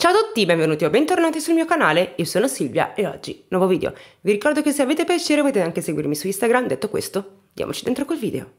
Ciao a tutti, benvenuti o bentornati sul mio canale, io sono Silvia e oggi nuovo video. Vi ricordo che se avete piacere potete anche seguirmi su Instagram, detto questo, diamoci dentro col video.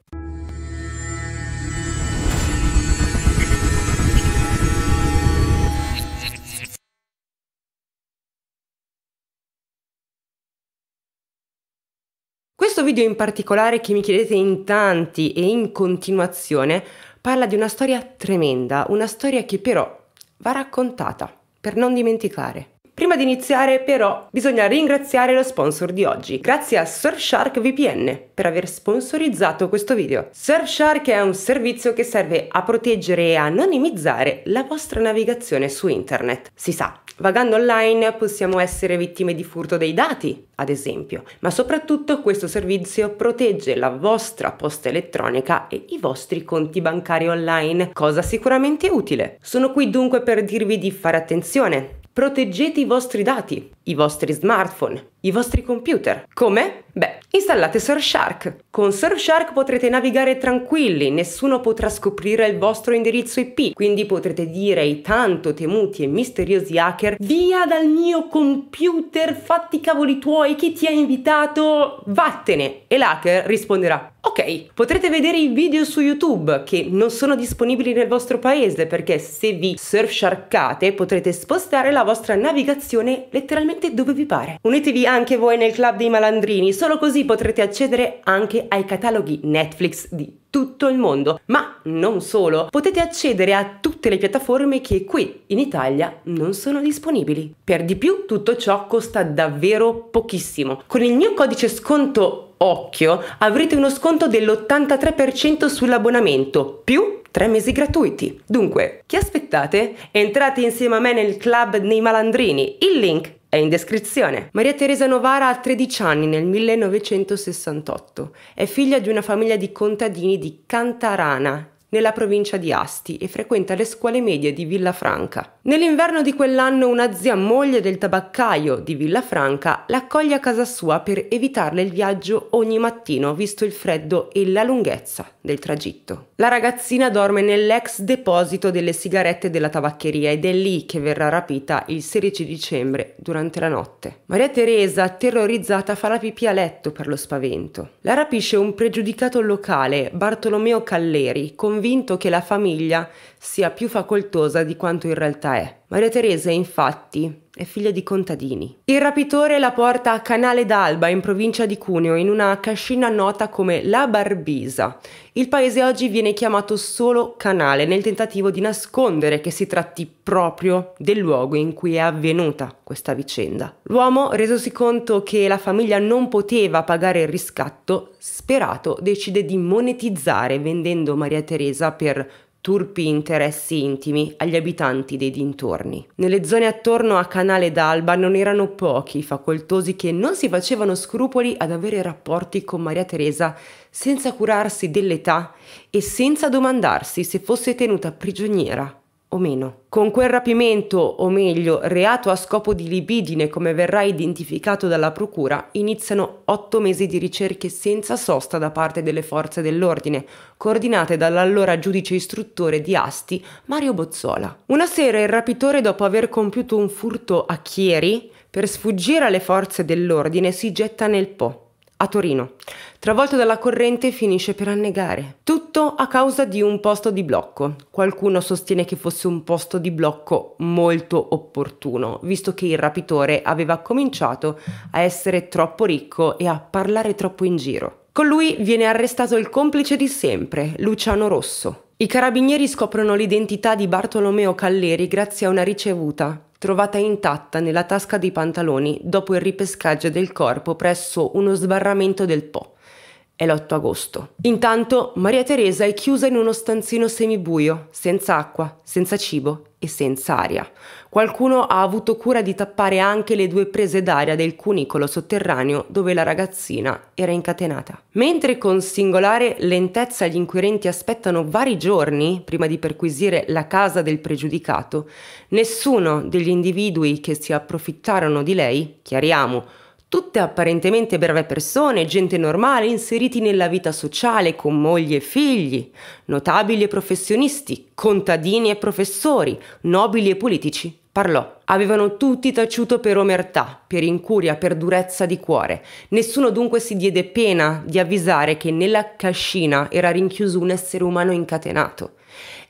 Questo video in particolare che mi chiedete in tanti e in continuazione parla di una storia tremenda, una storia che però va raccontata, per non dimenticare. Prima di iniziare però bisogna ringraziare lo sponsor di oggi, grazie a Surfshark VPN per aver sponsorizzato questo video. Surfshark è un servizio che serve a proteggere e anonimizzare la vostra navigazione su internet. Si sa, Vagando online possiamo essere vittime di furto dei dati, ad esempio, ma soprattutto questo servizio protegge la vostra posta elettronica e i vostri conti bancari online, cosa sicuramente utile. Sono qui dunque per dirvi di fare attenzione. Proteggete i vostri dati, i vostri smartphone, i vostri computer. Come? Beh, installate Surfshark. Con Surfshark potrete navigare tranquilli, nessuno potrà scoprire il vostro indirizzo IP, quindi potrete dire ai tanto temuti e misteriosi hacker via dal mio computer, fatti i cavoli tuoi, chi ti ha invitato, vattene! E l'hacker risponderà Ok, potrete vedere i video su YouTube che non sono disponibili nel vostro paese perché se vi surfsharkate potrete spostare la vostra navigazione letteralmente dove vi pare. Unitevi anche voi nel club dei malandrini, solo così potrete accedere anche ai cataloghi Netflix di tutto il mondo, ma non solo, potete accedere a tutte le piattaforme che qui in Italia non sono disponibili. Per di più tutto ciò costa davvero pochissimo. Con il mio codice sconto occhio, avrete uno sconto dell'83% sull'abbonamento, più tre mesi gratuiti. Dunque, che aspettate? Entrate insieme a me nel club nei malandrini. Il link è in descrizione. Maria Teresa Novara ha 13 anni nel 1968. È figlia di una famiglia di contadini di Cantarana, nella provincia di Asti, e frequenta le scuole medie di Villafranca. Nell'inverno di quell'anno una zia moglie del tabaccaio di Villafranca l'accoglie a casa sua per evitarle il viaggio ogni mattino visto il freddo e la lunghezza del tragitto. La ragazzina dorme nell'ex deposito delle sigarette della tabaccheria ed è lì che verrà rapita il 16 dicembre durante la notte. Maria Teresa, terrorizzata, fa la pipì a letto per lo spavento. La rapisce un pregiudicato locale, Bartolomeo Calleri, convinto che la famiglia sia più facoltosa di quanto in realtà è re. Maria Teresa, infatti, è figlia di contadini. Il rapitore la porta a Canale d'Alba, in provincia di Cuneo, in una cascina nota come La Barbisa. Il paese oggi viene chiamato solo Canale, nel tentativo di nascondere che si tratti proprio del luogo in cui è avvenuta questa vicenda. L'uomo, resosi conto che la famiglia non poteva pagare il riscatto, sperato decide di monetizzare vendendo Maria Teresa per turpi interessi intimi agli abitanti dei dintorni. Nelle zone attorno a Canale d'Alba non erano pochi i facoltosi che non si facevano scrupoli ad avere rapporti con Maria Teresa senza curarsi dell'età e senza domandarsi se fosse tenuta prigioniera o meno. Con quel rapimento, o meglio, reato a scopo di libidine come verrà identificato dalla Procura, iniziano otto mesi di ricerche senza sosta da parte delle forze dell'ordine, coordinate dall'allora giudice istruttore di Asti, Mario Bozzola. Una sera il rapitore, dopo aver compiuto un furto a Chieri, per sfuggire alle forze dell'ordine si getta nel Po a Torino. Travolto dalla corrente finisce per annegare. Tutto a causa di un posto di blocco. Qualcuno sostiene che fosse un posto di blocco molto opportuno, visto che il rapitore aveva cominciato a essere troppo ricco e a parlare troppo in giro. Con lui viene arrestato il complice di sempre, Luciano Rosso. I carabinieri scoprono l'identità di Bartolomeo Calleri grazie a una ricevuta trovata intatta nella tasca dei pantaloni dopo il ripescaggio del corpo presso uno sbarramento del Po. È l'8 agosto. Intanto Maria Teresa è chiusa in uno stanzino semibuio, senza acqua, senza cibo e senza aria. Qualcuno ha avuto cura di tappare anche le due prese d'aria del cunicolo sotterraneo dove la ragazzina era incatenata. Mentre con singolare lentezza gli inquirenti aspettano vari giorni prima di perquisire la casa del pregiudicato, nessuno degli individui che si approfittarono di lei, chiariamo, Tutte apparentemente brave persone, gente normale, inseriti nella vita sociale con moglie e figli, notabili e professionisti, contadini e professori, nobili e politici, parlò. Avevano tutti taciuto per omertà, per incuria, per durezza di cuore. Nessuno dunque si diede pena di avvisare che nella cascina era rinchiuso un essere umano incatenato.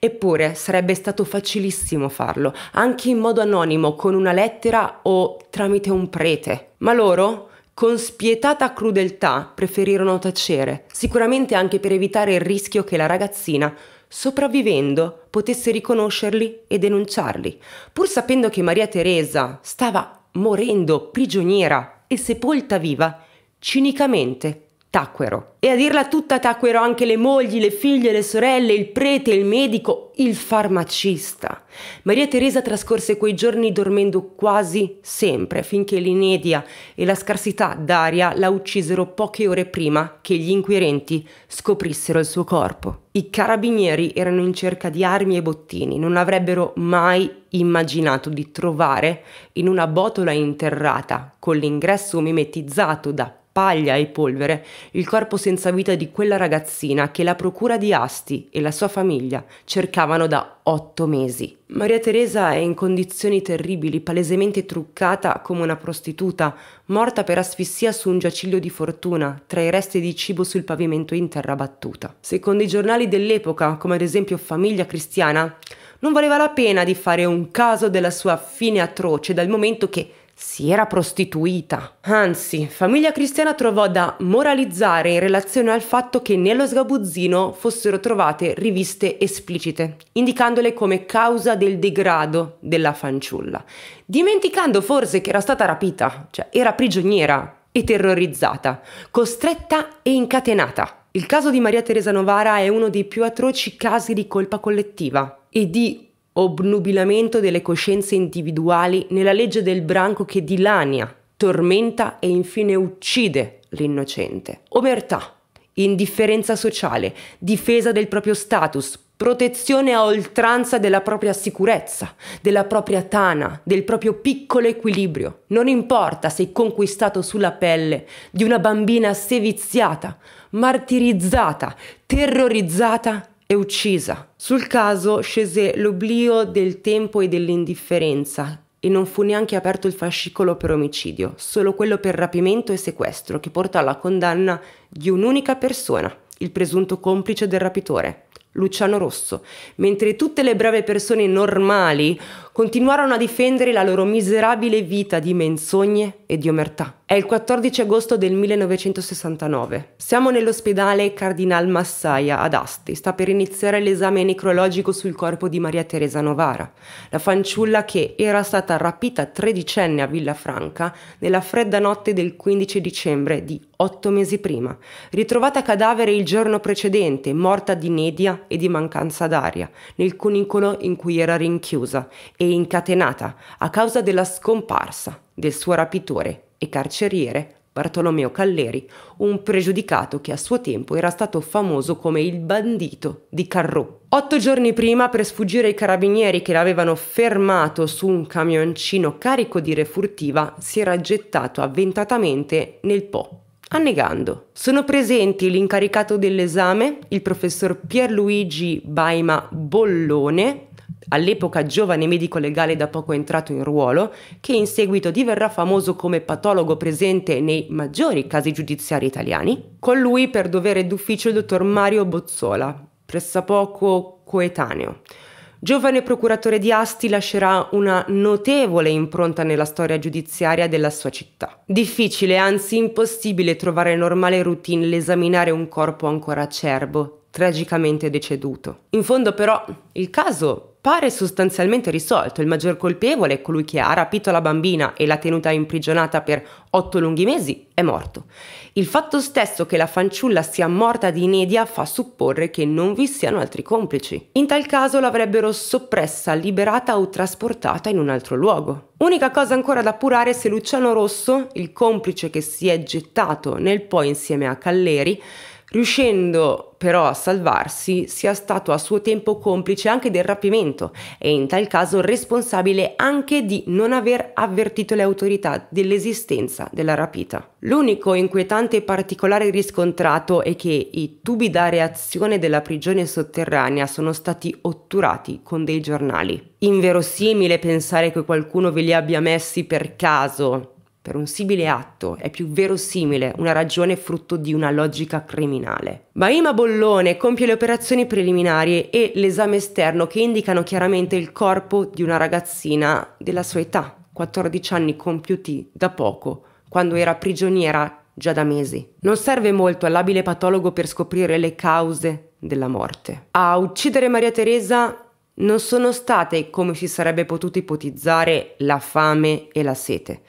Eppure sarebbe stato facilissimo farlo, anche in modo anonimo, con una lettera o tramite un prete. Ma loro, con spietata crudeltà, preferirono tacere, sicuramente anche per evitare il rischio che la ragazzina sopravvivendo, potesse riconoscerli e denunciarli, pur sapendo che Maria Teresa stava morendo prigioniera e sepolta viva, cinicamente tacquero. E a dirla tutta tacquero anche le mogli, le figlie, le sorelle, il prete, il medico, il farmacista. Maria Teresa trascorse quei giorni dormendo quasi sempre, finché l'inedia e la scarsità d'aria la uccisero poche ore prima che gli inquirenti scoprissero il suo corpo. I carabinieri erano in cerca di armi e bottini, non avrebbero mai immaginato di trovare in una botola interrata, con l'ingresso mimetizzato da paglia e polvere il corpo senza vita di quella ragazzina che la procura di Asti e la sua famiglia cercavano da otto mesi. Maria Teresa è in condizioni terribili, palesemente truccata come una prostituta, morta per asfissia su un giaciglio di fortuna, tra i resti di cibo sul pavimento in terra battuta. Secondo i giornali dell'epoca, come ad esempio Famiglia Cristiana, non valeva la pena di fare un caso della sua fine atroce dal momento che si era prostituita. Anzi, famiglia cristiana trovò da moralizzare in relazione al fatto che nello sgabuzzino fossero trovate riviste esplicite, indicandole come causa del degrado della fanciulla, dimenticando forse che era stata rapita, cioè era prigioniera e terrorizzata, costretta e incatenata. Il caso di Maria Teresa Novara è uno dei più atroci casi di colpa collettiva e di obnubilamento delle coscienze individuali nella legge del branco che dilania, tormenta e infine uccide l'innocente. Omertà, indifferenza sociale, difesa del proprio status, protezione a oltranza della propria sicurezza, della propria tana, del proprio piccolo equilibrio. Non importa se conquistato sulla pelle di una bambina seviziata, martirizzata, terrorizzata e uccisa. Sul caso scese l'oblio del tempo e dell'indifferenza e non fu neanche aperto il fascicolo per omicidio, solo quello per rapimento e sequestro che portò alla condanna di un'unica persona, il presunto complice del rapitore, Luciano Rosso, mentre tutte le brave persone normali continuarono a difendere la loro miserabile vita di menzogne e di omertà. È il 14 agosto del 1969. Siamo nell'ospedale Cardinal Massaia ad Asti. Sta per iniziare l'esame necrologico sul corpo di Maria Teresa Novara, la fanciulla che era stata rapita tredicenne a Villafranca nella fredda notte del 15 dicembre di otto mesi prima, ritrovata cadavere il giorno precedente, morta di nedia e di mancanza d'aria, nel cunicolo in cui era rinchiusa e incatenata a causa della scomparsa del suo rapitore e carceriere Bartolomeo Calleri, un pregiudicato che a suo tempo era stato famoso come il bandito di Carrò. Otto giorni prima, per sfuggire ai carabinieri che l'avevano fermato su un camioncino carico di refurtiva, si era gettato avventatamente nel Po, annegando. Sono presenti l'incaricato dell'esame, il professor Pierluigi Baima Bollone, all'epoca giovane medico legale da poco entrato in ruolo, che in seguito diverrà famoso come patologo presente nei maggiori casi giudiziari italiani. Con lui per dovere d'ufficio il dottor Mario Bozzola, pressappoco coetaneo. Giovane procuratore di Asti lascerà una notevole impronta nella storia giudiziaria della sua città. Difficile, anzi impossibile trovare normale routine l'esaminare un corpo ancora acerbo, tragicamente deceduto. In fondo però il caso pare sostanzialmente risolto. Il maggior colpevole, colui che ha rapito la bambina e l'ha tenuta imprigionata per otto lunghi mesi, è morto. Il fatto stesso che la fanciulla sia morta di inedia fa supporre che non vi siano altri complici. In tal caso l'avrebbero soppressa, liberata o trasportata in un altro luogo. Unica cosa ancora da appurare è se Luciano Rosso, il complice che si è gettato nel poi insieme a Calleri, Riuscendo però a salvarsi, sia stato a suo tempo complice anche del rapimento e in tal caso responsabile anche di non aver avvertito le autorità dell'esistenza della rapita. L'unico inquietante particolare riscontrato è che i tubi da reazione della prigione sotterranea sono stati otturati con dei giornali. Inverosimile pensare che qualcuno ve li abbia messi per caso per un simile atto è più verosimile una ragione frutto di una logica criminale. Baima Bollone compie le operazioni preliminari e l'esame esterno che indicano chiaramente il corpo di una ragazzina della sua età, 14 anni compiuti da poco, quando era prigioniera già da mesi. Non serve molto all'abile patologo per scoprire le cause della morte. A uccidere Maria Teresa non sono state, come si sarebbe potuto ipotizzare, la fame e la sete,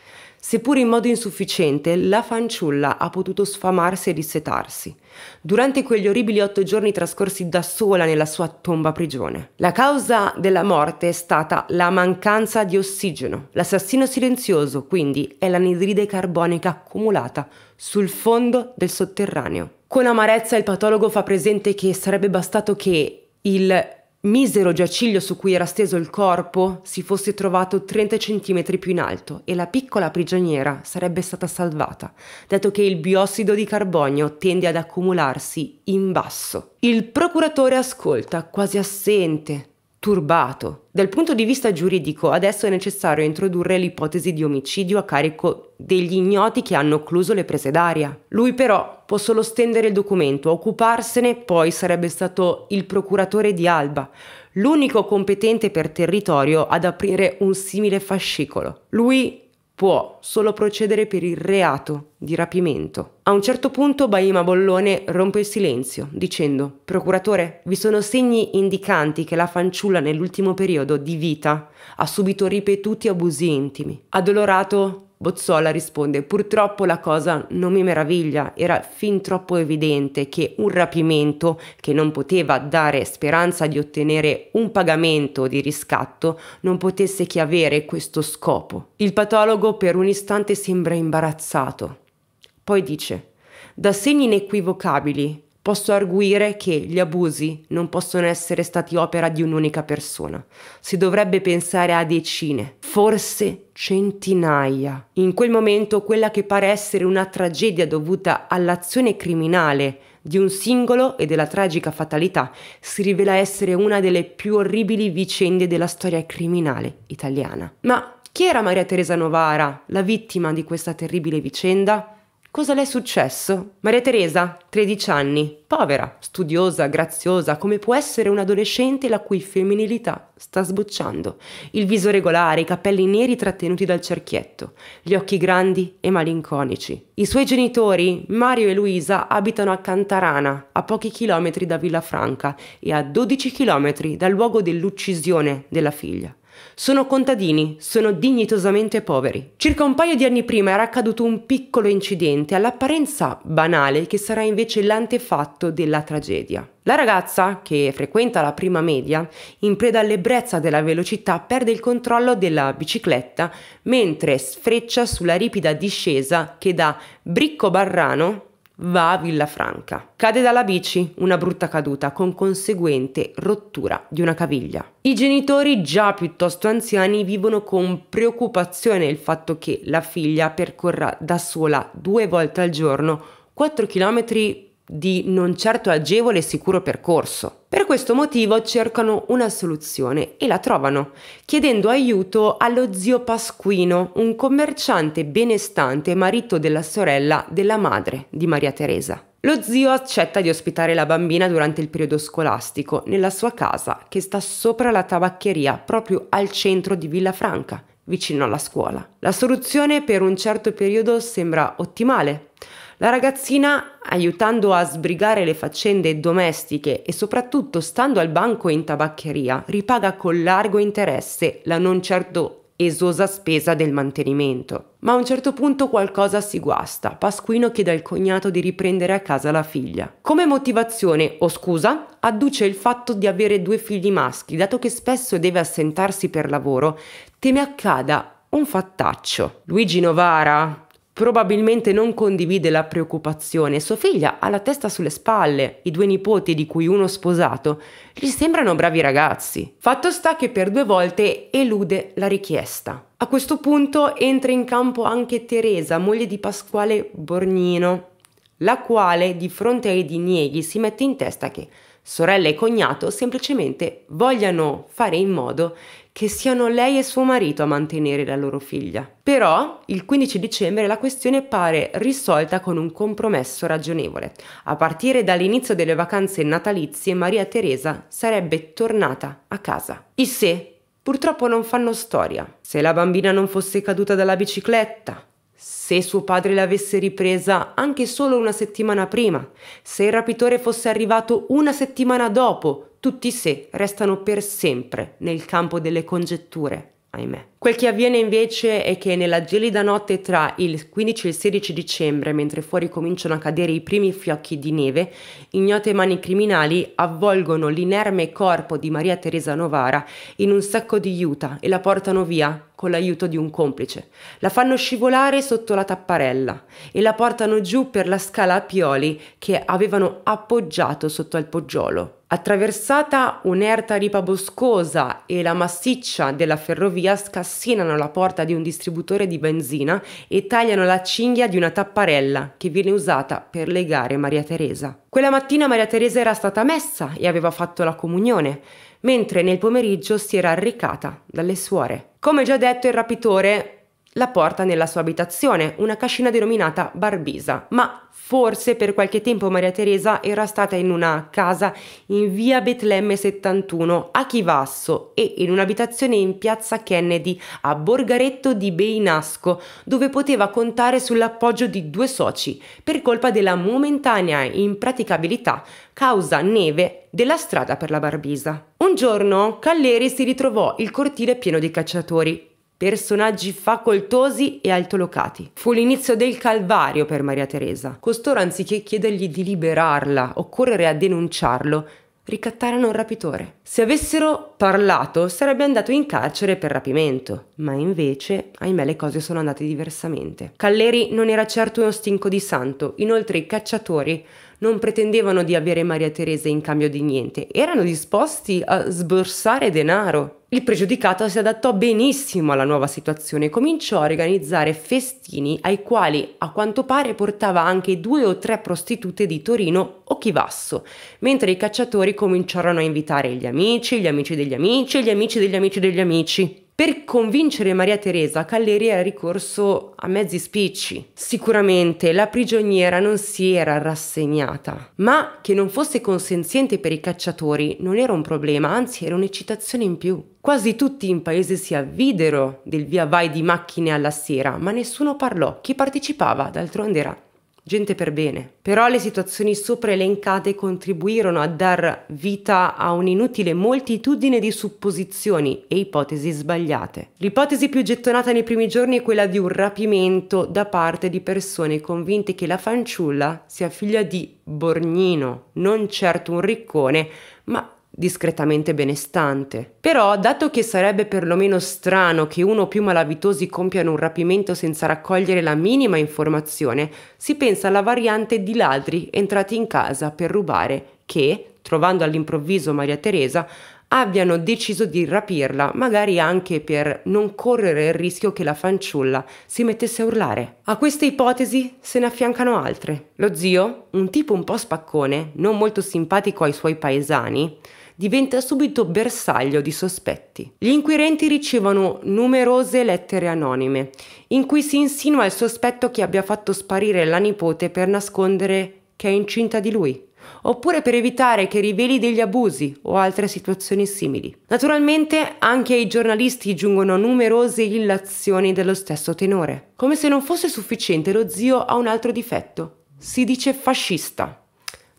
Seppur in modo insufficiente, la fanciulla ha potuto sfamarsi e dissetarsi, durante quegli orribili otto giorni trascorsi da sola nella sua tomba prigione. La causa della morte è stata la mancanza di ossigeno. L'assassino silenzioso, quindi, è l'anidride carbonica accumulata sul fondo del sotterraneo. Con amarezza il patologo fa presente che sarebbe bastato che il misero giaciglio su cui era steso il corpo si fosse trovato 30 centimetri più in alto e la piccola prigioniera sarebbe stata salvata, dato che il biossido di carbonio tende ad accumularsi in basso. Il procuratore ascolta, quasi assente, turbato. Dal punto di vista giuridico adesso è necessario introdurre l'ipotesi di omicidio a carico degli ignoti che hanno occluso le prese d'aria. Lui però può solo stendere il documento, a occuparsene poi sarebbe stato il procuratore di Alba, l'unico competente per territorio ad aprire un simile fascicolo. Lui può solo procedere per il reato di rapimento. A un certo punto Baima Bollone rompe il silenzio dicendo Procuratore, vi sono segni indicanti che la fanciulla nell'ultimo periodo di vita ha subito ripetuti abusi intimi. Addolorato Bozzola risponde purtroppo la cosa non mi meraviglia, era fin troppo evidente che un rapimento che non poteva dare speranza di ottenere un pagamento di riscatto non potesse che avere questo scopo. Il patologo per un istante sembra imbarazzato, poi dice da segni inequivocabili Posso arguire che gli abusi non possono essere stati opera di un'unica persona. Si dovrebbe pensare a decine, forse centinaia. In quel momento quella che pare essere una tragedia dovuta all'azione criminale di un singolo e della tragica fatalità si rivela essere una delle più orribili vicende della storia criminale italiana. Ma chi era Maria Teresa Novara, la vittima di questa terribile vicenda? Cosa le è successo? Maria Teresa, 13 anni, povera, studiosa, graziosa, come può essere un adolescente la cui femminilità sta sbocciando. Il viso regolare, i capelli neri trattenuti dal cerchietto, gli occhi grandi e malinconici. I suoi genitori, Mario e Luisa, abitano a Cantarana, a pochi chilometri da Villafranca e a 12 chilometri dal luogo dell'uccisione della figlia. Sono contadini, sono dignitosamente poveri. Circa un paio di anni prima era accaduto un piccolo incidente, all'apparenza banale, che sarà invece l'antefatto della tragedia. La ragazza, che frequenta la prima media, in preda all'ebbrezza della velocità perde il controllo della bicicletta mentre sfreccia sulla ripida discesa che da Bricco Barrano va a Villafranca. Cade dalla bici, una brutta caduta con conseguente rottura di una caviglia. I genitori già piuttosto anziani vivono con preoccupazione il fatto che la figlia percorra da sola due volte al giorno 4 km di non certo agevole e sicuro percorso. Per questo motivo cercano una soluzione e la trovano, chiedendo aiuto allo zio Pasquino, un commerciante benestante marito della sorella della madre di Maria Teresa. Lo zio accetta di ospitare la bambina durante il periodo scolastico nella sua casa che sta sopra la tabaccheria proprio al centro di Villa Franca, vicino alla scuola. La soluzione per un certo periodo sembra ottimale, la ragazzina, aiutando a sbrigare le faccende domestiche e soprattutto stando al banco in tabaccheria, ripaga con largo interesse la non certo esosa spesa del mantenimento. Ma a un certo punto qualcosa si guasta. Pasquino chiede al cognato di riprendere a casa la figlia. Come motivazione o scusa, adduce il fatto di avere due figli maschi, dato che spesso deve assentarsi per lavoro, teme accada un fattaccio. Luigi Novara, probabilmente non condivide la preoccupazione. Sua figlia ha la testa sulle spalle, i due nipoti di cui uno sposato gli sembrano bravi ragazzi. Fatto sta che per due volte elude la richiesta. A questo punto entra in campo anche Teresa, moglie di Pasquale Borgnino, la quale di fronte ai dinieghi si mette in testa che sorella e cognato semplicemente vogliano fare in modo che siano lei e suo marito a mantenere la loro figlia. Però il 15 dicembre la questione pare risolta con un compromesso ragionevole. A partire dall'inizio delle vacanze natalizie Maria Teresa sarebbe tornata a casa. I se purtroppo non fanno storia. Se la bambina non fosse caduta dalla bicicletta, se suo padre l'avesse ripresa anche solo una settimana prima, se il rapitore fosse arrivato una settimana dopo, tutti i se restano per sempre nel campo delle congetture ahimè. Quel che avviene invece è che nella gelida notte tra il 15 e il 16 dicembre, mentre fuori cominciano a cadere i primi fiocchi di neve, ignote mani criminali avvolgono l'inerme corpo di Maria Teresa Novara in un sacco di juta e la portano via con l'aiuto di un complice. La fanno scivolare sotto la tapparella e la portano giù per la scala a pioli che avevano appoggiato sotto al poggiolo. Attraversata un'erta ripa boscosa e la massiccia della ferrovia scassinano la porta di un distributore di benzina e tagliano la cinghia di una tapparella che viene usata per legare Maria Teresa. Quella mattina Maria Teresa era stata messa e aveva fatto la comunione, mentre nel pomeriggio si era recata dalle suore. Come già detto, il rapitore la porta nella sua abitazione, una cascina denominata Barbisa, ma forse per qualche tempo Maria Teresa era stata in una casa in via Betlemme 71 a Chivasso e in un'abitazione in piazza Kennedy a Borgaretto di Beinasco, dove poteva contare sull'appoggio di due soci per colpa della momentanea impraticabilità causa neve della strada per la Barbisa. Un giorno Calleri si ritrovò il cortile pieno di cacciatori personaggi facoltosi e altolocati. Fu l'inizio del calvario per Maria Teresa. Costoro, anziché chiedergli di liberarla o correre a denunciarlo, ricattarono il rapitore. Se avessero parlato sarebbe andato in carcere per rapimento, ma invece, ahimè, le cose sono andate diversamente. Calleri non era certo uno stinco di santo, inoltre i cacciatori non pretendevano di avere Maria Teresa in cambio di niente, erano disposti a sborsare denaro. Il pregiudicato si adattò benissimo alla nuova situazione e cominciò a organizzare festini ai quali a quanto pare portava anche due o tre prostitute di Torino o Chivasso, mentre i cacciatori cominciarono a invitare gli amici, gli amici degli amici e gli amici degli amici degli amici. Per convincere Maria Teresa, Calleri era ricorso a mezzi spicci. Sicuramente la prigioniera non si era rassegnata, ma che non fosse consenziente per i cacciatori non era un problema, anzi era un'eccitazione in più. Quasi tutti in paese si avvidero del via vai di macchine alla sera, ma nessuno parlò. Chi partecipava d'altronde era gente per bene. Però le situazioni sopra elencate contribuirono a dar vita a un'inutile moltitudine di supposizioni e ipotesi sbagliate. L'ipotesi più gettonata nei primi giorni è quella di un rapimento da parte di persone convinte che la fanciulla sia figlia di Borgnino, non certo un riccone, ma discretamente benestante. Però, dato che sarebbe perlomeno strano che uno o più malavitosi compiano un rapimento senza raccogliere la minima informazione, si pensa alla variante di ladri entrati in casa per rubare che, trovando all'improvviso Maria Teresa, abbiano deciso di rapirla, magari anche per non correre il rischio che la fanciulla si mettesse a urlare. A queste ipotesi se ne affiancano altre. Lo zio, un tipo un po' spaccone, non molto simpatico ai suoi paesani, diventa subito bersaglio di sospetti. Gli inquirenti ricevono numerose lettere anonime in cui si insinua il sospetto che abbia fatto sparire la nipote per nascondere che è incinta di lui oppure per evitare che riveli degli abusi o altre situazioni simili. Naturalmente anche ai giornalisti giungono numerose illazioni dello stesso tenore. Come se non fosse sufficiente, lo zio ha un altro difetto. Si dice fascista.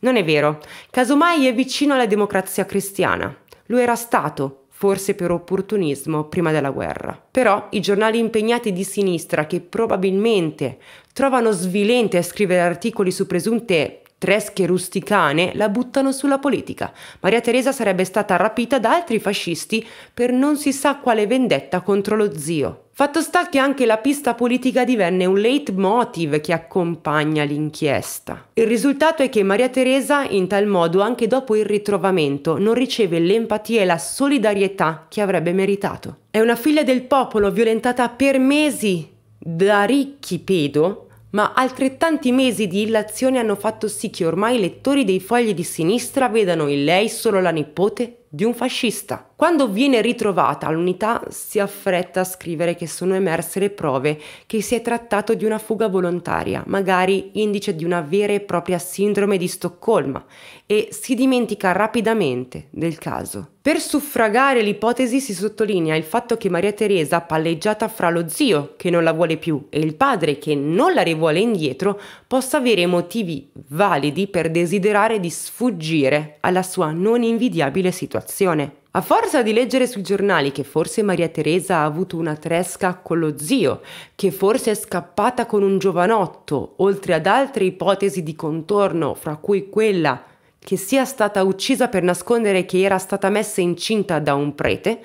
Non è vero, casomai è vicino alla democrazia cristiana. Lo era stato, forse per opportunismo, prima della guerra. Però i giornali impegnati di sinistra, che probabilmente trovano svilente a scrivere articoli su presunte tresche rusticane, la buttano sulla politica. Maria Teresa sarebbe stata rapita da altri fascisti per non si sa quale vendetta contro lo zio. Fatto sta che anche la pista politica divenne un leitmotiv che accompagna l'inchiesta. Il risultato è che Maria Teresa, in tal modo, anche dopo il ritrovamento, non riceve l'empatia e la solidarietà che avrebbe meritato. È una figlia del popolo violentata per mesi da ricchi pedo, ma altrettanti mesi di illazione hanno fatto sì che ormai i lettori dei fogli di sinistra vedano in lei solo la nipote di un fascista. Quando viene ritrovata l'unità si affretta a scrivere che sono emerse le prove che si è trattato di una fuga volontaria, magari indice di una vera e propria sindrome di Stoccolma, e si dimentica rapidamente del caso. Per suffragare l'ipotesi si sottolinea il fatto che Maria Teresa, palleggiata fra lo zio che non la vuole più e il padre che non la rivuole indietro, possa avere motivi validi per desiderare di sfuggire alla sua non invidiabile situazione situazione. A forza di leggere sui giornali che forse Maria Teresa ha avuto una tresca con lo zio, che forse è scappata con un giovanotto, oltre ad altre ipotesi di contorno, fra cui quella che sia stata uccisa per nascondere che era stata messa incinta da un prete,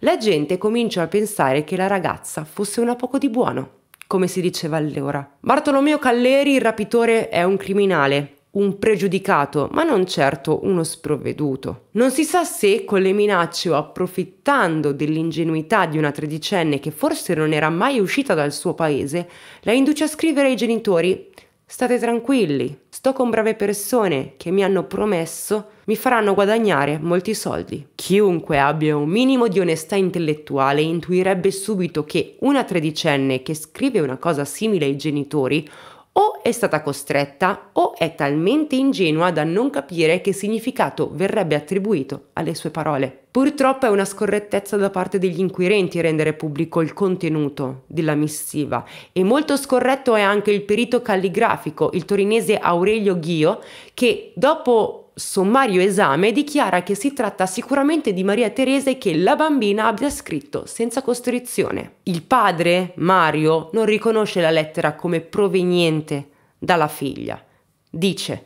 la gente comincia a pensare che la ragazza fosse una poco di buono, come si diceva allora. Bartolomeo Calleri, il rapitore, è un criminale, un pregiudicato, ma non certo uno sprovveduto. Non si sa se con le minacce o approfittando dell'ingenuità di una tredicenne che forse non era mai uscita dal suo paese, la induce a scrivere ai genitori State tranquilli, sto con brave persone che mi hanno promesso mi faranno guadagnare molti soldi. Chiunque abbia un minimo di onestà intellettuale intuirebbe subito che una tredicenne che scrive una cosa simile ai genitori o è stata costretta o è talmente ingenua da non capire che significato verrebbe attribuito alle sue parole. Purtroppo è una scorrettezza da parte degli inquirenti rendere pubblico il contenuto della missiva e molto scorretto è anche il perito calligrafico, il torinese Aurelio Ghio, che dopo sommario esame dichiara che si tratta sicuramente di Maria Teresa e che la bambina abbia scritto senza costrizione. Il padre, Mario, non riconosce la lettera come proveniente dalla figlia. Dice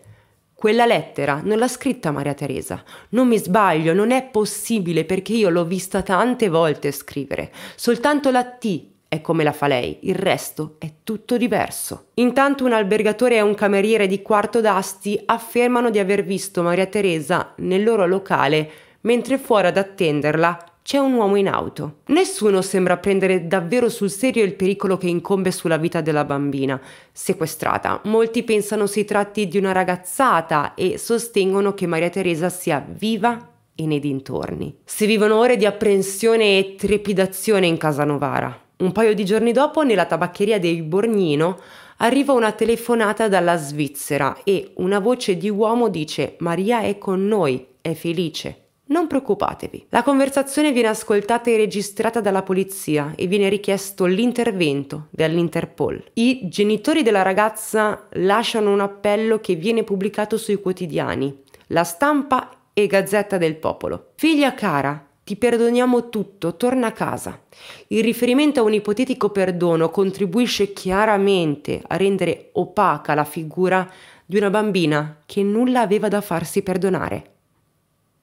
quella lettera non l'ha scritta Maria Teresa. Non mi sbaglio, non è possibile perché io l'ho vista tante volte scrivere. Soltanto la T è come la fa lei, il resto è tutto diverso. Intanto un albergatore e un cameriere di Quarto d'Asti affermano di aver visto Maria Teresa nel loro locale mentre fuori ad attenderla c'è un uomo in auto. Nessuno sembra prendere davvero sul serio il pericolo che incombe sulla vita della bambina sequestrata. Molti pensano si tratti di una ragazzata e sostengono che Maria Teresa sia viva e nei dintorni. Si vivono ore di apprensione e trepidazione in casa Novara. Un paio di giorni dopo, nella tabaccheria del Borgnino, arriva una telefonata dalla Svizzera e una voce di uomo dice Maria è con noi, è felice. Non preoccupatevi. La conversazione viene ascoltata e registrata dalla polizia e viene richiesto l'intervento dell'Interpol. I genitori della ragazza lasciano un appello che viene pubblicato sui quotidiani, La Stampa e Gazzetta del Popolo. Figlia cara, ti perdoniamo tutto, torna a casa. Il riferimento a un ipotetico perdono contribuisce chiaramente a rendere opaca la figura di una bambina che nulla aveva da farsi perdonare.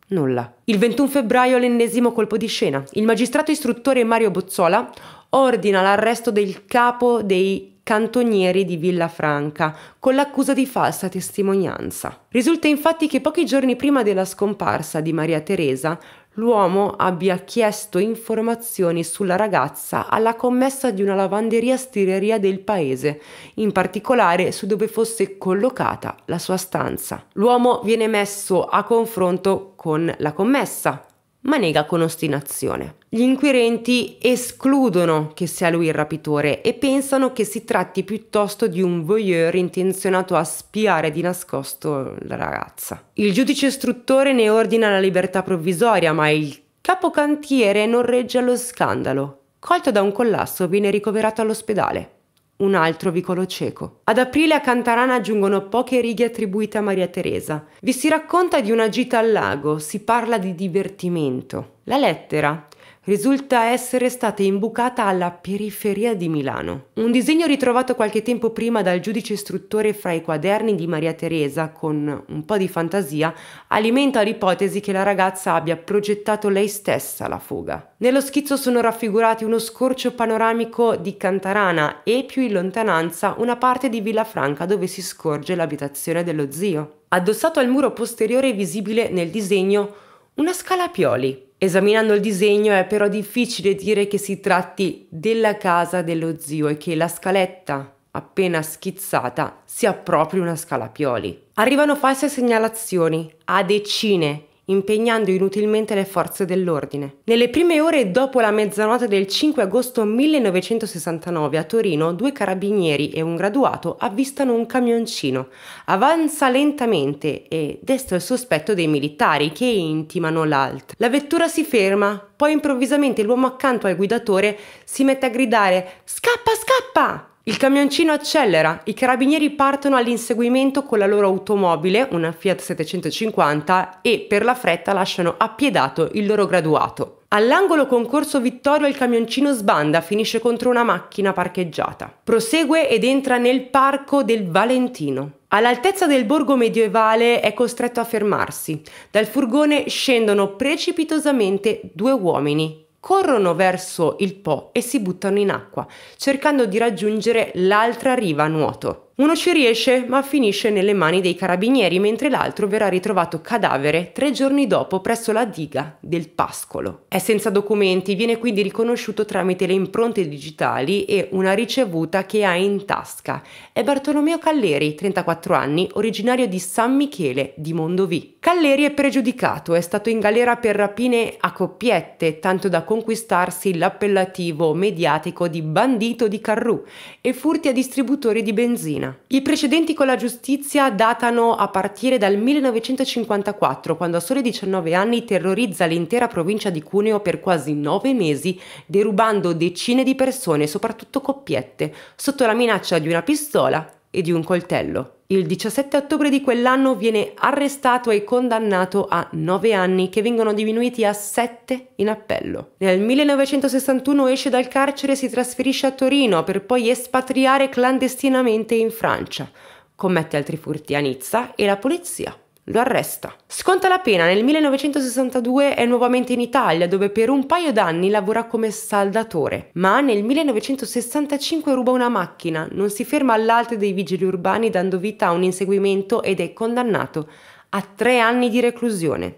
Nulla. Il 21 febbraio l'ennesimo colpo di scena. Il magistrato istruttore Mario Bozzola ordina l'arresto del capo dei cantonieri di Villa Franca con l'accusa di falsa testimonianza. Risulta infatti che pochi giorni prima della scomparsa di Maria Teresa, l'uomo abbia chiesto informazioni sulla ragazza alla commessa di una lavanderia stireria del paese, in particolare su dove fosse collocata la sua stanza. L'uomo viene messo a confronto con la commessa, ma nega con ostinazione. Gli inquirenti escludono che sia lui il rapitore e pensano che si tratti piuttosto di un voyeur intenzionato a spiare di nascosto la ragazza. Il giudice istruttore ne ordina la libertà provvisoria, ma il capocantiere non regge allo scandalo. Colto da un collasso, viene ricoverato all'ospedale un altro vicolo cieco. Ad aprile a Cantarana aggiungono poche righe attribuite a Maria Teresa. Vi si racconta di una gita al lago, si parla di divertimento. La lettera risulta essere stata imbucata alla periferia di Milano. Un disegno ritrovato qualche tempo prima dal giudice istruttore fra i quaderni di Maria Teresa, con un po' di fantasia, alimenta l'ipotesi che la ragazza abbia progettato lei stessa la fuga. Nello schizzo sono raffigurati uno scorcio panoramico di Cantarana e più in lontananza una parte di Villa Franca dove si scorge l'abitazione dello zio. Addossato al muro posteriore è visibile nel disegno una scala a pioli Esaminando il disegno è però difficile dire che si tratti della casa dello zio e che la scaletta appena schizzata sia proprio una scala pioli. Arrivano false segnalazioni a decine impegnando inutilmente le forze dell'ordine. Nelle prime ore dopo la mezzanotte del 5 agosto 1969 a Torino, due carabinieri e un graduato avvistano un camioncino. Avanza lentamente e desta il sospetto dei militari che intimano l'alt. La vettura si ferma, poi improvvisamente l'uomo accanto al guidatore si mette a gridare Scappa, scappa! Il camioncino accelera, i carabinieri partono all'inseguimento con la loro automobile, una Fiat 750, e per la fretta lasciano appiedato il loro graduato. All'angolo concorso Vittorio il camioncino sbanda, finisce contro una macchina parcheggiata. Prosegue ed entra nel parco del Valentino. All'altezza del borgo medievale è costretto a fermarsi. Dal furgone scendono precipitosamente due uomini, corrono verso il Po e si buttano in acqua, cercando di raggiungere l'altra riva a nuoto. Uno ci riesce ma finisce nelle mani dei carabinieri mentre l'altro verrà ritrovato cadavere tre giorni dopo presso la diga del Pascolo. È senza documenti, viene quindi riconosciuto tramite le impronte digitali e una ricevuta che ha in tasca. È Bartolomeo Calleri, 34 anni, originario di San Michele di Mondovì. Calleri è pregiudicato, è stato in galera per rapine a coppiette, tanto da conquistarsi l'appellativo mediatico di bandito di Carrù e furti a distributori di benzina. Cina. I precedenti con la giustizia datano a partire dal 1954, quando a soli 19 anni terrorizza l'intera provincia di Cuneo per quasi 9 mesi, derubando decine di persone, soprattutto coppiette, sotto la minaccia di una pistola e di un coltello. Il 17 ottobre di quell'anno viene arrestato e condannato a 9 anni che vengono diminuiti a 7 in appello. Nel 1961 esce dal carcere e si trasferisce a Torino per poi espatriare clandestinamente in Francia. Commette altri furti a Nizza e la polizia lo arresta. Sconta la pena nel 1962 è nuovamente in Italia dove per un paio d'anni lavora come saldatore, ma nel 1965 ruba una macchina, non si ferma all'alte dei vigili urbani dando vita a un inseguimento ed è condannato a tre anni di reclusione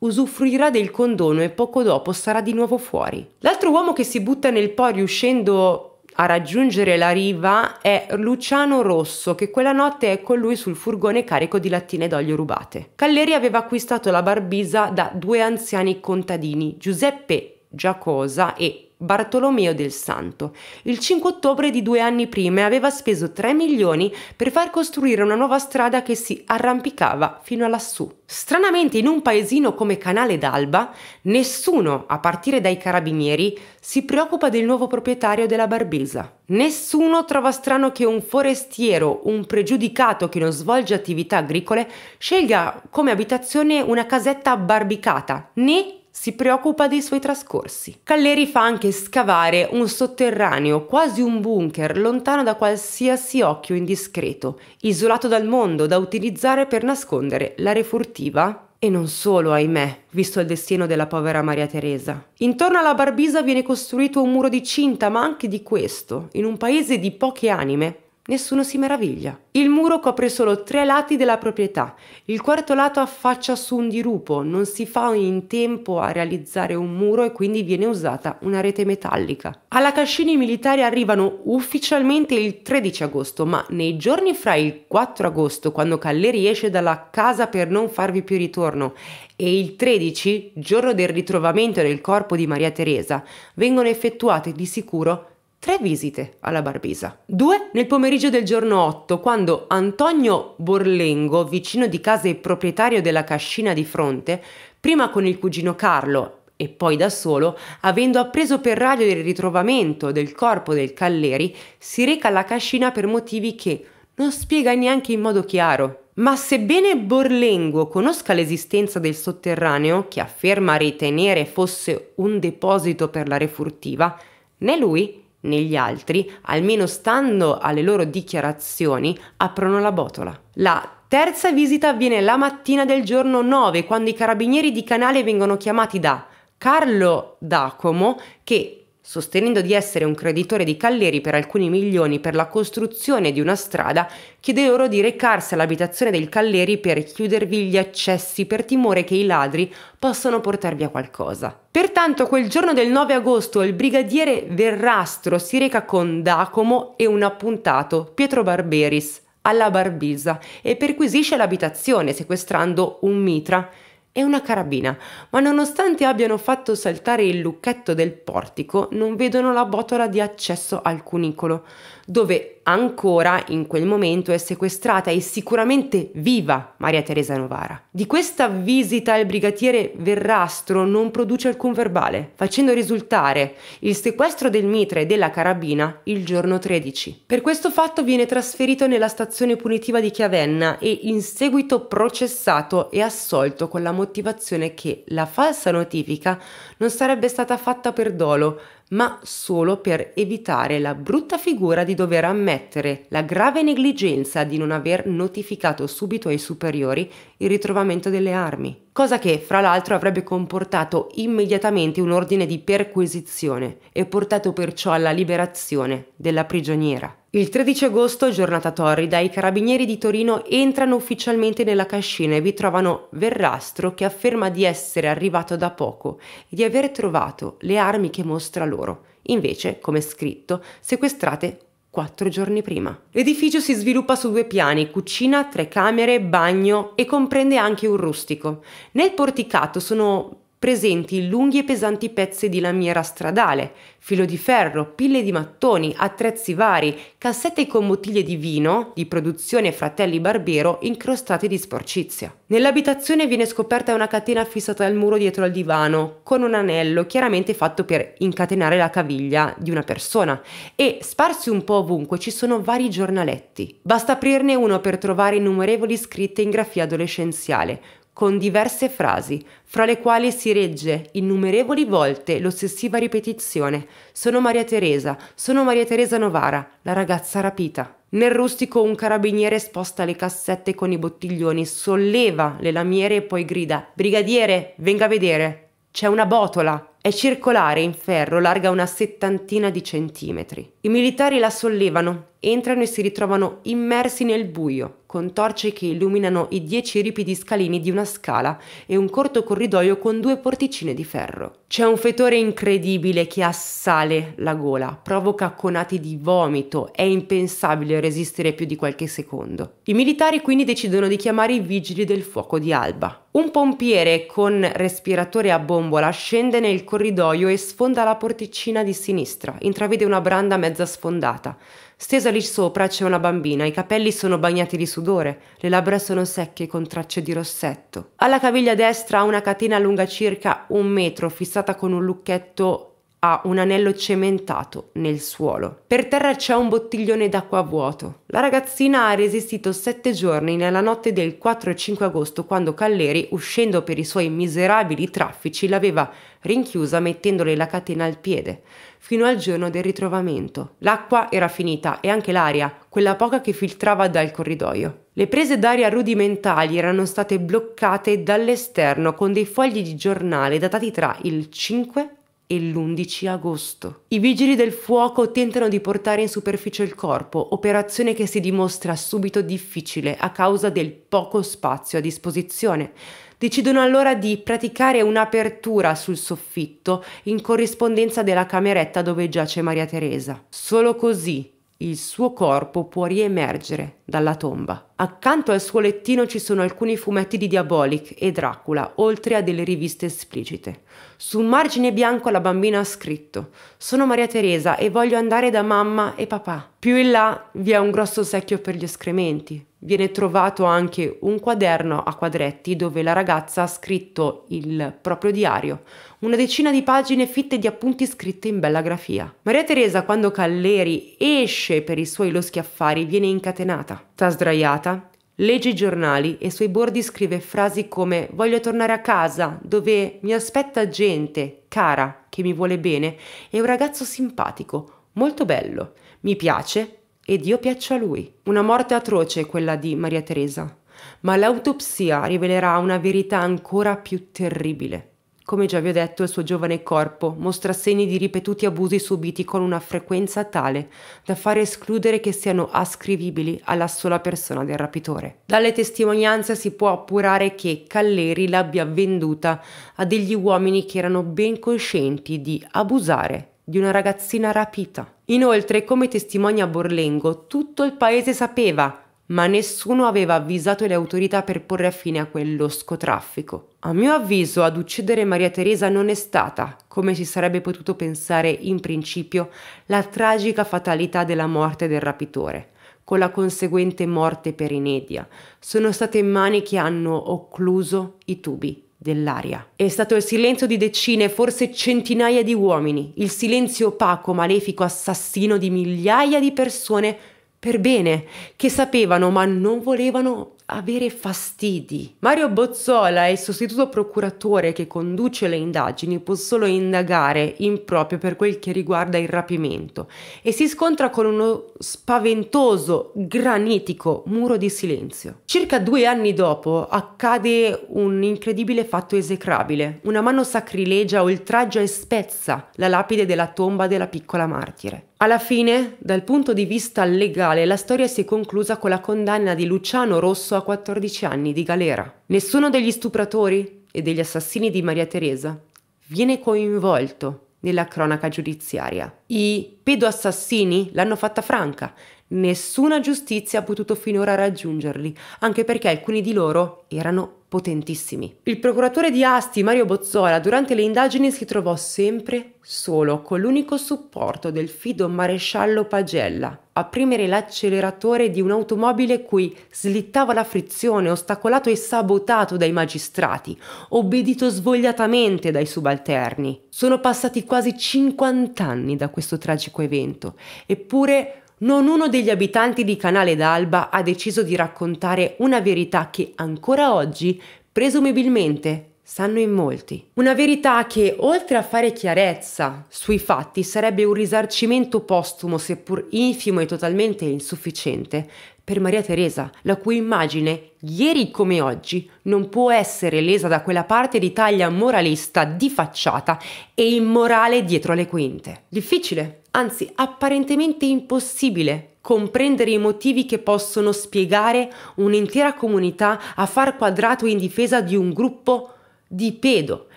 usufruirà del condono e poco dopo sarà di nuovo fuori. L'altro uomo che si butta nel Po riuscendo a raggiungere la riva è Luciano Rosso, che quella notte è con lui sul furgone carico di lattine d'olio rubate. Calleri aveva acquistato la Barbisa da due anziani contadini, Giuseppe Giacosa e Bartolomeo del Santo. Il 5 ottobre di due anni prima aveva speso 3 milioni per far costruire una nuova strada che si arrampicava fino a lassù. Stranamente in un paesino come Canale d'Alba, nessuno, a partire dai carabinieri, si preoccupa del nuovo proprietario della Barbesa. Nessuno trova strano che un forestiero, un pregiudicato che non svolge attività agricole, scelga come abitazione una casetta barbicata, né si preoccupa dei suoi trascorsi. Calleri fa anche scavare un sotterraneo, quasi un bunker, lontano da qualsiasi occhio indiscreto, isolato dal mondo, da utilizzare per nascondere la refurtiva e non solo, ahimè, visto il destino della povera Maria Teresa. Intorno alla Barbisa viene costruito un muro di cinta, ma anche di questo, in un paese di poche anime, Nessuno si meraviglia. Il muro copre solo tre lati della proprietà. Il quarto lato affaccia su un dirupo, non si fa in tempo a realizzare un muro e quindi viene usata una rete metallica. Alla Cascini i militari arrivano ufficialmente il 13 agosto, ma nei giorni fra il 4 agosto, quando Calleri esce dalla casa per non farvi più ritorno, e il 13, giorno del ritrovamento del corpo di Maria Teresa, vengono effettuate di sicuro tre visite alla Barbisa. Due nel pomeriggio del giorno 8, quando Antonio Borlengo, vicino di casa e proprietario della cascina di fronte, prima con il cugino Carlo e poi da solo, avendo appreso per radio il ritrovamento del corpo del Calleri, si reca alla cascina per motivi che non spiega neanche in modo chiaro. Ma sebbene Borlengo conosca l'esistenza del sotterraneo, che afferma ritenere fosse un deposito per la refurtiva, né lui negli altri, almeno stando alle loro dichiarazioni, aprono la botola. La terza visita avviene la mattina del giorno 9, quando i carabinieri di Canale vengono chiamati da Carlo Dacomo, che sostenendo di essere un creditore di Calleri per alcuni milioni per la costruzione di una strada, chiede loro di recarsi all'abitazione del Calleri per chiudervi gli accessi per timore che i ladri possano portar via qualcosa. Pertanto quel giorno del 9 agosto il brigadiere Verrastro si reca con Dacomo e un appuntato, Pietro Barberis, alla Barbisa e perquisisce l'abitazione sequestrando un mitra e una carabina, ma nonostante abbiano fatto saltare il lucchetto del portico, non vedono la botola di accesso al cunicolo dove ancora in quel momento è sequestrata e sicuramente viva Maria Teresa Novara. Di questa visita il brigatiere Verrastro non produce alcun verbale, facendo risultare il sequestro del mitra e della carabina il giorno 13. Per questo fatto viene trasferito nella stazione punitiva di Chiavenna e in seguito processato e assolto con la motivazione che la falsa notifica non sarebbe stata fatta per dolo, ma solo per evitare la brutta figura di dover ammettere la grave negligenza di non aver notificato subito ai superiori il ritrovamento delle armi, cosa che fra l'altro avrebbe comportato immediatamente un ordine di perquisizione e portato perciò alla liberazione della prigioniera. Il 13 agosto, giornata torrida, i carabinieri di Torino entrano ufficialmente nella cascina e vi trovano Verrastro che afferma di essere arrivato da poco e di aver trovato le armi che mostra loro, invece, come scritto, sequestrate quattro giorni prima. L'edificio si sviluppa su due piani, cucina, tre camere, bagno e comprende anche un rustico. Nel porticato sono presenti lunghi e pesanti pezzi di lamiera stradale, filo di ferro, pille di mattoni, attrezzi vari, cassette con bottiglie di vino di produzione Fratelli Barbero incrostate di sporcizia. Nell'abitazione viene scoperta una catena fissata al muro dietro al divano, con un anello chiaramente fatto per incatenare la caviglia di una persona e sparsi un po' ovunque ci sono vari giornaletti. Basta aprirne uno per trovare innumerevoli scritte in grafia adolescenziale, con diverse frasi, fra le quali si regge innumerevoli volte l'ossessiva ripetizione Sono Maria Teresa, sono Maria Teresa Novara, la ragazza rapita. Nel rustico un carabiniere sposta le cassette con i bottiglioni, solleva le lamiere e poi grida Brigadiere, venga a vedere, c'è una botola. È circolare in ferro, larga una settantina di centimetri. I militari la sollevano, entrano e si ritrovano immersi nel buio, con torce che illuminano i dieci ripidi scalini di una scala e un corto corridoio con due porticine di ferro. C'è un fetore incredibile che assale la gola, provoca conati di vomito, è impensabile resistere più di qualche secondo. I militari quindi decidono di chiamare i vigili del fuoco di Alba. Un pompiere con respiratore a bombola scende nel corridoio e sfonda la porticina di sinistra, intravede una branda mezza sfondata. Stesa lì sopra c'è una bambina, i capelli sono bagnati di sudore, le labbra sono secche con tracce di rossetto. Alla caviglia destra ha una catena lunga circa un metro, fissata con un lucchetto ha un anello cementato nel suolo. Per terra c'è un bottiglione d'acqua vuoto. La ragazzina ha resistito sette giorni nella notte del 4 e 5 agosto quando Calleri, uscendo per i suoi miserabili traffici, l'aveva rinchiusa mettendole la catena al piede, fino al giorno del ritrovamento. L'acqua era finita e anche l'aria, quella poca che filtrava dal corridoio. Le prese d'aria rudimentali erano state bloccate dall'esterno con dei fogli di giornale datati tra il 5 e l'11 agosto. I vigili del fuoco tentano di portare in superficie il corpo, operazione che si dimostra subito difficile a causa del poco spazio a disposizione. Decidono allora di praticare un'apertura sul soffitto in corrispondenza della cameretta dove giace Maria Teresa. Solo così il suo corpo può riemergere dalla tomba. Accanto al suo lettino ci sono alcuni fumetti di Diabolic e Dracula, oltre a delle riviste esplicite. Su un margine bianco la bambina ha scritto: Sono Maria Teresa e voglio andare da mamma e papà. Più in là vi è un grosso secchio per gli escrementi, viene trovato anche un quaderno a quadretti dove la ragazza ha scritto il proprio diario, una decina di pagine fitte di appunti scritte in bella grafia. Maria Teresa, quando Calleri esce per i suoi lo schiaffari, viene incatenata. Sta sdraiata, legge i giornali e sui bordi scrive frasi come voglio tornare a casa, dove mi aspetta gente cara che mi vuole bene e un ragazzo simpatico, molto bello, mi piace, e Dio piaccia a lui. Una morte atroce quella di Maria Teresa, ma l'autopsia rivelerà una verità ancora più terribile. Come già vi ho detto, il suo giovane corpo mostra segni di ripetuti abusi subiti con una frequenza tale da fare escludere che siano ascrivibili alla sola persona del rapitore. Dalle testimonianze si può appurare che Calleri l'abbia venduta a degli uomini che erano ben coscienti di abusare di una ragazzina rapita. Inoltre, come testimonia Borlengo, tutto il paese sapeva, ma nessuno aveva avvisato le autorità per porre fine a quell'osco traffico. A mio avviso, ad uccidere Maria Teresa non è stata, come si sarebbe potuto pensare in principio, la tragica fatalità della morte del rapitore con la conseguente morte per inedia. Sono state mani che hanno occluso i tubi dell'aria. È stato il silenzio di decine, forse centinaia di uomini, il silenzio opaco, malefico, assassino di migliaia di persone per bene, che sapevano ma non volevano avere fastidi. Mario Bozzola è il sostituto procuratore che conduce le indagini, può solo indagare in proprio per quel che riguarda il rapimento e si scontra con uno spaventoso, granitico muro di silenzio. Circa due anni dopo accade un incredibile fatto esecrabile. Una mano sacrilegia oltraggia e spezza la lapide della tomba della piccola martire. Alla fine, dal punto di vista legale, la storia si è conclusa con la condanna di Luciano Rosso a 14 anni di galera. Nessuno degli stupratori e degli assassini di Maria Teresa viene coinvolto nella cronaca giudiziaria. I pedoassassini l'hanno fatta franca, nessuna giustizia ha potuto finora raggiungerli, anche perché alcuni di loro erano potentissimi. Il procuratore di Asti, Mario Bozzola, durante le indagini si trovò sempre solo con l'unico supporto del fido maresciallo Pagella a premere l'acceleratore di un'automobile cui slittava la frizione, ostacolato e sabotato dai magistrati, obbedito svogliatamente dai subalterni. Sono passati quasi 50 anni da questo tragico evento, eppure non uno degli abitanti di Canale d'Alba ha deciso di raccontare una verità che ancora oggi, presumibilmente, sanno in molti. Una verità che, oltre a fare chiarezza sui fatti, sarebbe un risarcimento postumo, seppur infimo e totalmente insufficiente, per Maria Teresa, la cui immagine, ieri come oggi, non può essere lesa da quella parte d'Italia moralista di facciata e immorale dietro le quinte. Difficile, anzi apparentemente impossibile comprendere i motivi che possono spiegare un'intera comunità a far quadrato in difesa di un gruppo di pedo,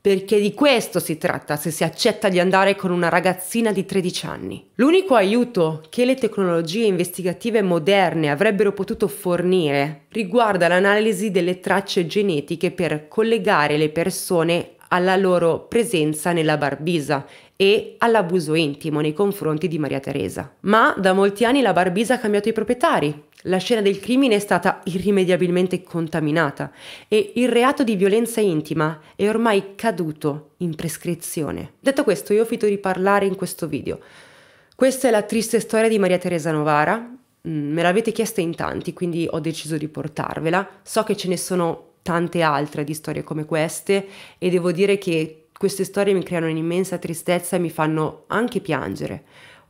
perché di questo si tratta se si accetta di andare con una ragazzina di 13 anni. L'unico aiuto che le tecnologie investigative moderne avrebbero potuto fornire riguarda l'analisi delle tracce genetiche per collegare le persone alla loro presenza nella Barbisa e all'abuso intimo nei confronti di Maria Teresa. Ma da molti anni la Barbisa ha cambiato i proprietari. La scena del crimine è stata irrimediabilmente contaminata e il reato di violenza intima è ormai caduto in prescrizione. Detto questo, io ho finito di parlare in questo video. Questa è la triste storia di Maria Teresa Novara. Mm, me l'avete chiesta in tanti, quindi ho deciso di portarvela. So che ce ne sono tante altre di storie come queste e devo dire che queste storie mi creano un'immensa tristezza e mi fanno anche piangere.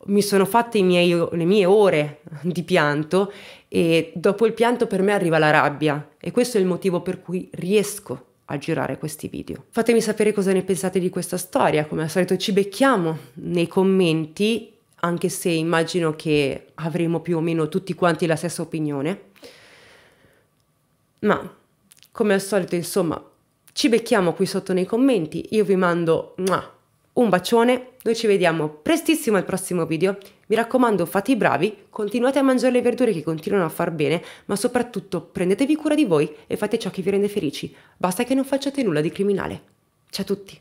Mi sono fatte miei, le mie ore di pianto e dopo il pianto per me arriva la rabbia e questo è il motivo per cui riesco a girare questi video. Fatemi sapere cosa ne pensate di questa storia, come al solito ci becchiamo nei commenti, anche se immagino che avremo più o meno tutti quanti la stessa opinione. Ma come al solito, insomma, ci becchiamo qui sotto nei commenti, io vi mando un bacione, noi ci vediamo prestissimo al prossimo video, mi raccomando fate i bravi, continuate a mangiare le verdure che continuano a far bene, ma soprattutto prendetevi cura di voi e fate ciò che vi rende felici, basta che non facciate nulla di criminale. Ciao a tutti!